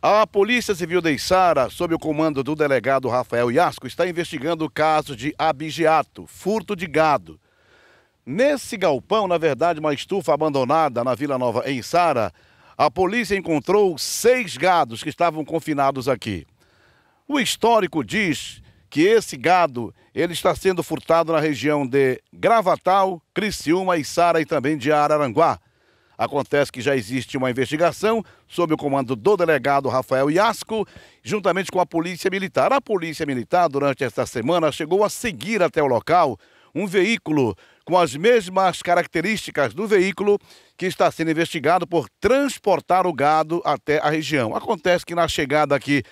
A Polícia Civil de Içara, sob o comando do delegado Rafael Iasco, está investigando o caso de abigeato, furto de gado. Nesse galpão, na verdade, uma estufa abandonada na Vila Nova, em Sara, a polícia encontrou seis gados que estavam confinados aqui. O histórico diz que esse gado ele está sendo furtado na região de Gravatal, Criciúma, Sara e também de Araranguá. Acontece que já existe uma investigação sob o comando do delegado Rafael Iasco, juntamente com a Polícia Militar. A Polícia Militar, durante esta semana, chegou a seguir até o local um veículo com as mesmas características do veículo que está sendo investigado por transportar o gado até a região. Acontece que na chegada aqui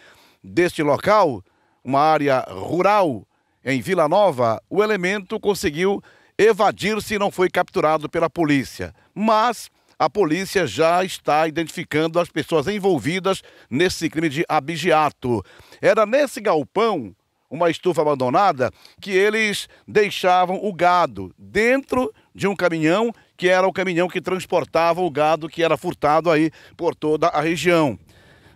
deste local, uma área rural em Vila Nova, o elemento conseguiu evadir-se e não foi capturado pela polícia. Mas a polícia já está identificando as pessoas envolvidas nesse crime de abigeato. Era nesse galpão, uma estufa abandonada, que eles deixavam o gado dentro de um caminhão, que era o caminhão que transportava o gado que era furtado aí por toda a região.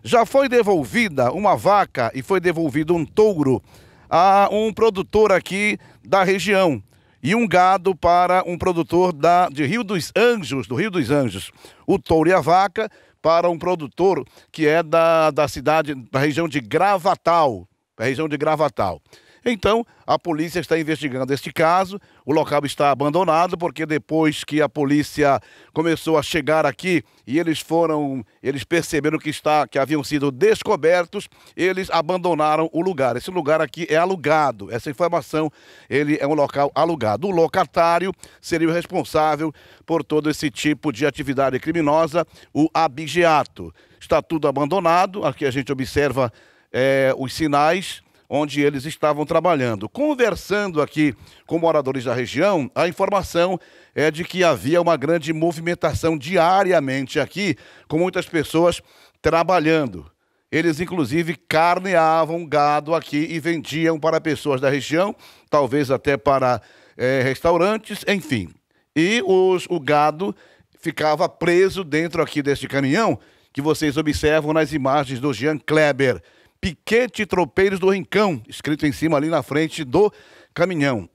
Já foi devolvida uma vaca e foi devolvido um touro a um produtor aqui da região e um gado para um produtor da, de Rio dos Anjos, do Rio dos Anjos. O touro e a vaca para um produtor que é da, da cidade, da região de Gravatal. Da região de Gravatal. Então, a polícia está investigando este caso. O local está abandonado porque depois que a polícia começou a chegar aqui e eles foram, eles perceberam que está que haviam sido descobertos, eles abandonaram o lugar. Esse lugar aqui é alugado. Essa informação, ele é um local alugado. O locatário seria o responsável por todo esse tipo de atividade criminosa, o abigeato. Está tudo abandonado. Aqui a gente observa é, os sinais onde eles estavam trabalhando. Conversando aqui com moradores da região, a informação é de que havia uma grande movimentação diariamente aqui, com muitas pessoas trabalhando. Eles, inclusive, carneavam gado aqui e vendiam para pessoas da região, talvez até para é, restaurantes, enfim. E os, o gado ficava preso dentro aqui deste caminhão que vocês observam nas imagens do Jean Kleber. Piquete Tropeiros do Rincão, escrito em cima ali na frente do caminhão.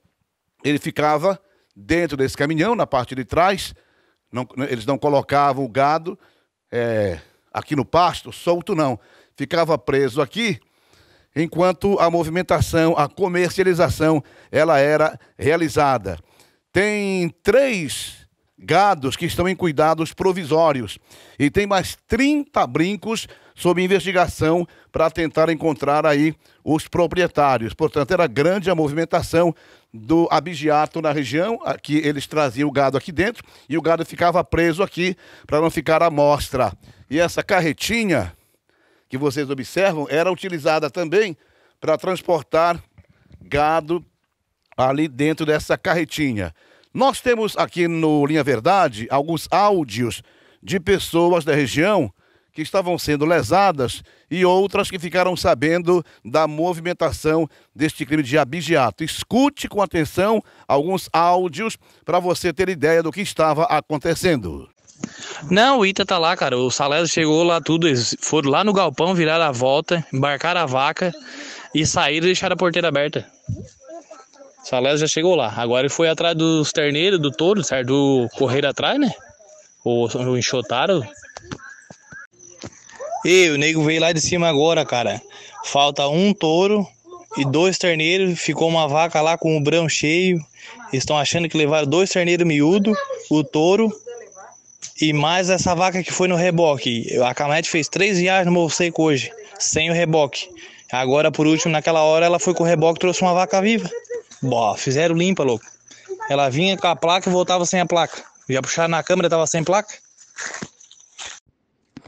Ele ficava dentro desse caminhão, na parte de trás, não, eles não colocavam o gado é, aqui no pasto, solto não. Ficava preso aqui, enquanto a movimentação, a comercialização, ela era realizada. Tem três gados que estão em cuidados provisórios. E tem mais 30 brincos sob investigação para tentar encontrar aí os proprietários. Portanto, era grande a movimentação do abigeato na região, que eles traziam o gado aqui dentro e o gado ficava preso aqui para não ficar à mostra. E essa carretinha que vocês observam era utilizada também para transportar gado ali dentro dessa carretinha. Nós temos aqui no Linha Verdade alguns áudios de pessoas da região que estavam sendo lesadas e outras que ficaram sabendo da movimentação deste crime de abigeato. Escute com atenção alguns áudios para você ter ideia do que estava acontecendo. Não, o Ita tá lá, cara. O Salésio chegou lá tudo. Eles foram lá no galpão, viraram a volta, embarcaram a vaca e saíram e deixaram a porteira aberta. Salésio já chegou lá. Agora ele foi atrás dos terneiros, do touro, certo? Do correr atrás, né? O, o enxotaram. E o nego veio lá de cima agora, cara. Falta um touro e dois terneiros. Ficou uma vaca lá com o brão cheio. Estão achando que levaram dois terneiros miúdo, o touro e mais essa vaca que foi no reboque. A caminhonete fez três viagens no morro seco hoje, sem o reboque. Agora, por último, naquela hora, ela foi com o reboque e trouxe uma vaca viva fizeram limpa, louco. Ela vinha com a placa e voltava sem a placa. Já puxar na câmera, tava sem placa.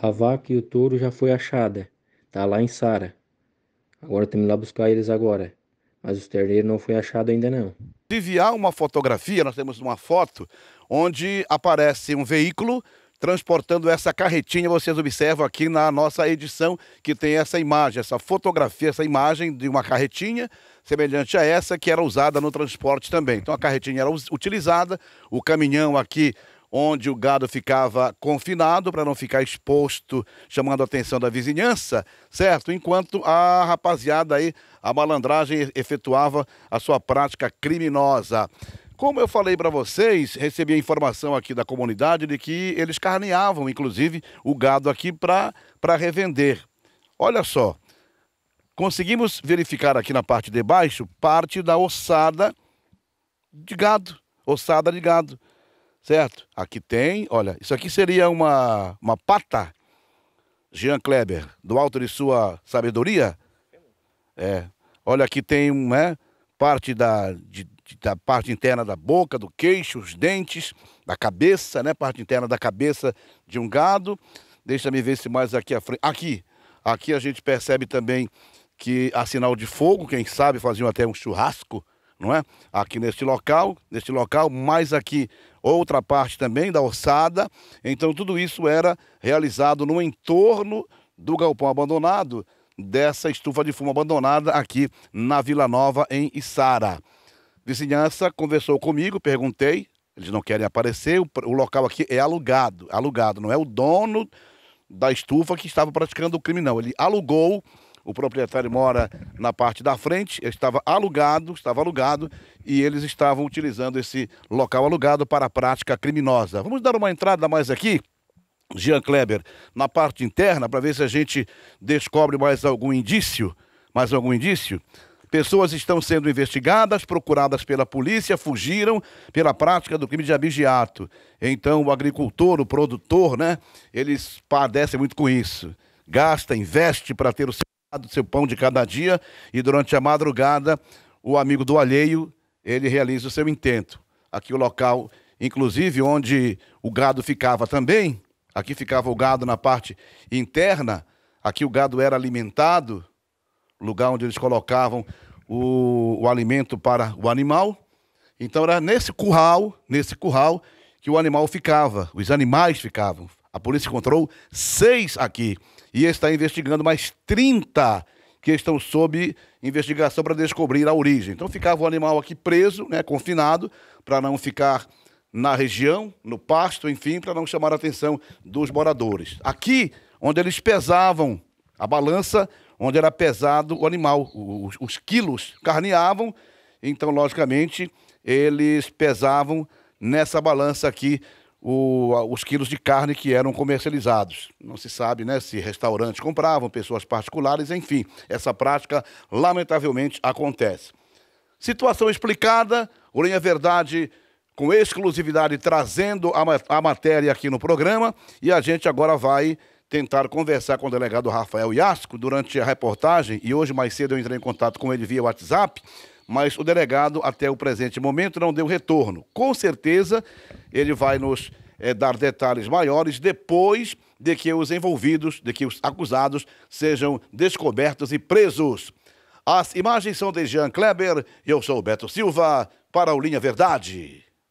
A vaca e o touro já foi achada. Tá lá em Sara. Agora temos lá buscar eles agora. Mas o terneiro não foi achado ainda não. Desviar uma fotografia, nós temos uma foto onde aparece um veículo transportando essa carretinha. Vocês observam aqui na nossa edição que tem essa imagem, essa fotografia, essa imagem de uma carretinha semelhante a essa que era usada no transporte também. Então a carretinha era utilizada, o caminhão aqui onde o gado ficava confinado para não ficar exposto, chamando a atenção da vizinhança, certo? Enquanto a rapaziada aí, a malandragem efetuava a sua prática criminosa. Como eu falei para vocês, recebi a informação aqui da comunidade de que eles carneavam, inclusive, o gado aqui para revender. Olha só, conseguimos verificar aqui na parte de baixo parte da ossada de gado, ossada de gado, certo? Aqui tem, olha, isso aqui seria uma, uma pata, Jean Kleber, do alto de sua sabedoria. É, olha, aqui tem, né, parte da, de, da parte interna da boca, do queixo, os dentes, da cabeça, né? Parte interna da cabeça de um gado. Deixa-me ver se mais aqui à frente. Aqui, aqui a gente percebe também que há sinal de fogo, quem sabe faziam até um churrasco, não é? Aqui neste local, neste local, mais aqui outra parte também da ossada. Então tudo isso era realizado no entorno do galpão abandonado, dessa estufa de fumo abandonada aqui na Vila Nova, em Içara. Vizinhança conversou comigo, perguntei. Eles não querem aparecer. O, o local aqui é alugado. Alugado, não é o dono da estufa que estava praticando o crime, não. Ele alugou. O proprietário mora na parte da frente, estava alugado, estava alugado e eles estavam utilizando esse local alugado para a prática criminosa. Vamos dar uma entrada mais aqui, Jean Kleber, na parte interna para ver se a gente descobre mais algum indício, mais algum indício. Pessoas estão sendo investigadas, procuradas pela polícia, fugiram pela prática do crime de abigeato. Então, o agricultor, o produtor, né? Eles padecem muito com isso. Gasta, investe para ter o seu, seu pão de cada dia e durante a madrugada, o amigo do alheio, ele realiza o seu intento. Aqui o local, inclusive, onde o gado ficava também, aqui ficava o gado na parte interna, aqui o gado era alimentado, lugar onde eles colocavam o, o alimento para o animal. Então era nesse curral, nesse curral, que o animal ficava, os animais ficavam. A polícia encontrou seis aqui e está investigando mais 30 que estão sob investigação para descobrir a origem. Então ficava o animal aqui preso, né, confinado, para não ficar na região, no pasto, enfim, para não chamar a atenção dos moradores. Aqui, onde eles pesavam a balança, onde era pesado o animal. Os, os quilos carneavam, então, logicamente, eles pesavam nessa balança aqui o, os quilos de carne que eram comercializados. Não se sabe né, se restaurantes compravam, pessoas particulares, enfim. Essa prática, lamentavelmente, acontece. Situação explicada, o Linha Verdade com exclusividade trazendo a, a matéria aqui no programa e a gente agora vai tentaram conversar com o delegado Rafael Iasco durante a reportagem e hoje mais cedo eu entrei em contato com ele via WhatsApp, mas o delegado até o presente momento não deu retorno. Com certeza ele vai nos é, dar detalhes maiores depois de que os envolvidos, de que os acusados sejam descobertos e presos. As imagens são de Jean Kleber e eu sou o Beto Silva para o Linha Verdade.